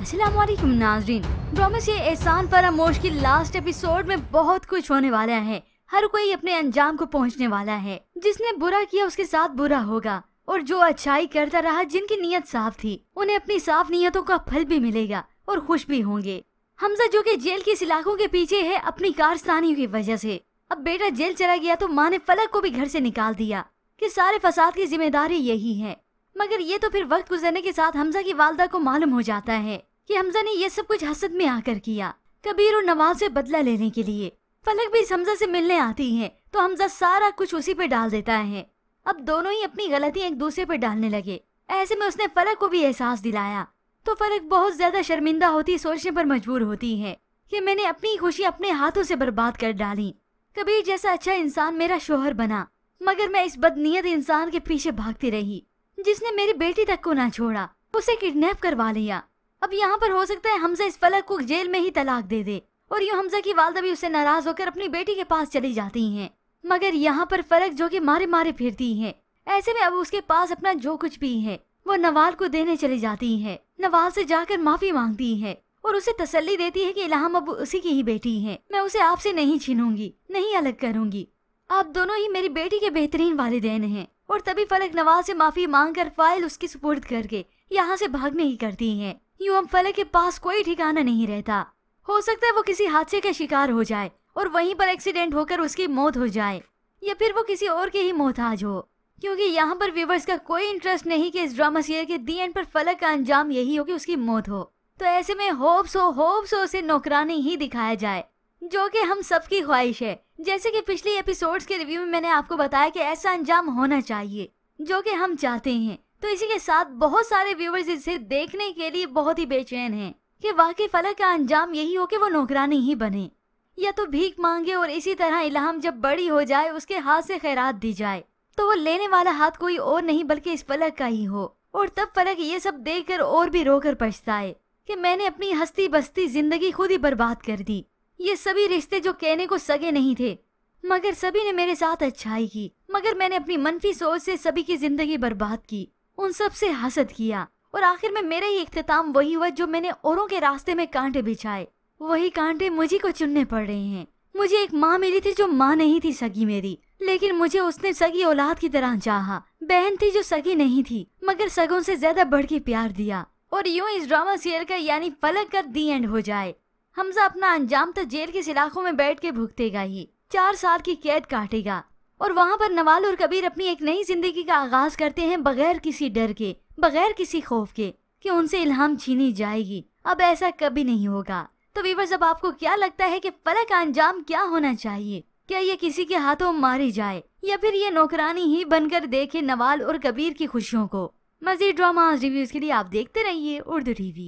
असलम नाजरीन प्रॉमिस ये एहसान फरामोश की लास्ट एपिसोड में बहुत कुछ होने वाला है हर कोई अपने अंजाम को पहुंचने वाला है जिसने बुरा किया उसके साथ बुरा होगा और जो अच्छाई करता रहा जिनकी नीयत साफ थी उन्हें अपनी साफ नीयतों का फल भी मिलेगा और खुश भी होंगे हमजा जो कि जेल के इलाकों के पीछे है अपनी कारस्तानी की वजह ऐसी अब बेटा जेल चला गया तो माँ ने फलक को भी घर ऐसी निकाल दिया कि सारे फसाद की जिम्मेदारी यही है मगर ये तो फिर वक्त गुजरने के साथ हमजा की वालदा को मालूम हो जाता है कि हमजा ने ये सब कुछ हसद में आकर किया कबीर और नवाज से बदला लेने के लिए फलक भी हमजा से मिलने आती है तो हमजा सारा कुछ उसी पे डाल देता है अब दोनों ही अपनी गलतियां एक दूसरे पे डालने लगे ऐसे में उसने फलक को भी एहसास दिलाया तो फलक बहुत ज्यादा शर्मिंदा होती सोचने पर मजबूर होती है कि मैंने अपनी खुशी अपने हाथों से बर्बाद कर डाली कबीर जैसा अच्छा इंसान मेरा शोहर बना मगर मैं इस बदनीयत इंसान के पीछे भागती रही जिसने मेरी बेटी तक को ना छोड़ा उसे किडनैप करवा लिया अब यहाँ पर हो सकता है हमजा इस फलक को जेल में ही तलाक दे दे और यूँ हमजा की वालदा भी उससे नाराज होकर अपनी बेटी के पास चली जाती हैं मगर यहाँ पर फलक जो कि मारे मारे फिरती हैं ऐसे में अब उसके पास अपना जो कुछ भी है वो नवाल को देने चली जाती है नवाल से जाकर माफी मांगती है और उसे तसल्ली देती है कि इलाहम अब उसी की ही बेटी है मैं उसे आपसे नहीं छीनूंगी नहीं अलग करूंगी आप दोनों ही मेरी बेटी के बेहतरीन वालदेन हैं और तभी फलक नवाज से माफी मांग कर फाइल उसकी सुपुर्द करके यहाँ से भागने ही करती हैं यूं अब फलक के पास कोई ठिकाना नहीं रहता हो सकता है वो किसी हादसे का शिकार हो जाए और वहीं पर एक्सीडेंट होकर उसकी मौत हो जाए या फिर वो किसी और के ही मोहताज हो क्योंकि यहाँ पर व्यूवर्स का कोई इंटरेस्ट नहीं कि इस ड्रामा सीरियल के दी एंड पर फलक का अंजाम यही हो कि उसकी मौत हो तो ऐसे में होप्स हो होप्स हो उसे नौकरानी ही दिखाया जाए जो कि हम सबकी ख्वाहिश है जैसे कि पिछले एपिसोड्स के रिव्यू में मैंने आपको बताया कि ऐसा अंजाम होना चाहिए जो कि हम चाहते हैं तो इसी के साथ बहुत सारे व्यूवर्स इसे देखने के लिए बहुत ही बेचैन हैं कि वाकई फलक का अंजाम यही हो कि वो नौकरानी ही बने या तो भीख मांगे और इसी तरह इलाहम जब बड़ी हो जाए उसके हाथ से खैरात दी जाए तो वो लेने वाला हाथ कोई और नहीं बल्कि इस फलक का ही हो और तब फलक ये सब देख कर और भी रोकर पछताए कि मैंने अपनी हस्ती बस्ती जिंदगी खुद ही बर्बाद कर दी ये सभी रिश्ते जो कहने को सगे नहीं थे मगर सभी ने मेरे साथ अच्छाई की मगर मैंने अपनी मनफी सोच से सभी की जिंदगी बर्बाद की उन सब से हसद किया और आखिर में मेरा ही इख्ताम वही हुआ जो मैंने औरों के रास्ते में कांटे बिछाए वही कांटे मुझे को चुनने पड़ रहे हैं मुझे एक माँ मिली थी जो माँ नहीं थी सगी मेरी लेकिन मुझे उसने सगी औलाद की तरह चाहा बहन थी जो सगी नहीं थी मगर सगों से ज्यादा बढ़ के प्यार दिया और यूँ इस ड्रामा सीरियल का यानी फलक कर दी एंड हो जाए हमजा अपना अंजाम तो जेल के सिलाखों में बैठ के भुगतेगा ही चार साल की कैद काटेगा और वहाँ पर नवाल और कबीर अपनी एक नई जिंदगी का आगाज करते हैं बगैर किसी डर के बगैर किसी खौफ के कि उनसे इल्हाम छीनी जाएगी अब ऐसा कभी नहीं होगा तो वीवर्स अब आपको क्या लगता है कि फलक का अंजाम क्या होना चाहिए क्या ये किसी के हाथों मारी जाए या फिर ये नौकरानी ही बनकर देखे नवाल और कबीर की खुशियों को मजीद ड्रामा रिव्यूज के लिए आप देखते रहिए उर्दू टीवी